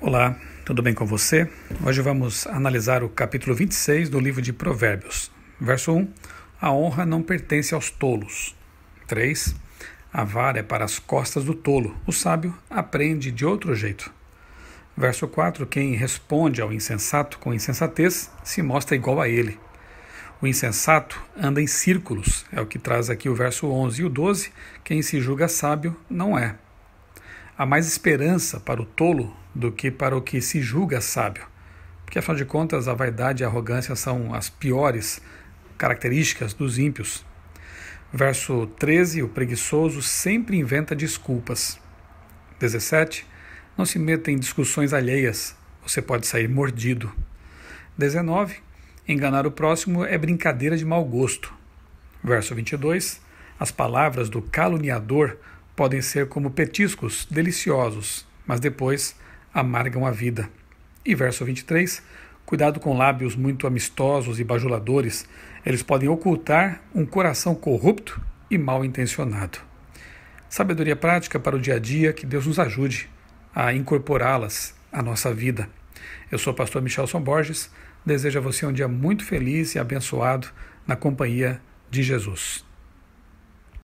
Olá, tudo bem com você? Hoje vamos analisar o capítulo 26 do livro de Provérbios. Verso 1: A honra não pertence aos tolos. 3. A vara é para as costas do tolo. O sábio aprende de outro jeito. Verso 4: Quem responde ao insensato com insensatez se mostra igual a ele. O insensato anda em círculos, é o que traz aqui o verso 11 e o 12. Quem se julga sábio não é. Há mais esperança para o tolo do que para o que se julga sábio, porque afinal de contas a vaidade e a arrogância são as piores características dos ímpios. Verso 13: O preguiçoso sempre inventa desculpas. 17: Não se meta em discussões alheias, você pode sair mordido. 19: Enganar o próximo é brincadeira de mau gosto. Verso 22: As palavras do caluniador podem ser como petiscos deliciosos, mas depois amargam a vida. E verso 23: Cuidado com lábios muito amistosos e bajuladores, eles podem ocultar um coração corrupto e mal intencionado. Sabedoria prática para o dia a dia, que Deus nos ajude a incorporá-las à nossa vida. Eu sou o pastor Michelson Borges, desejo a você um dia muito feliz e abençoado na companhia de Jesus.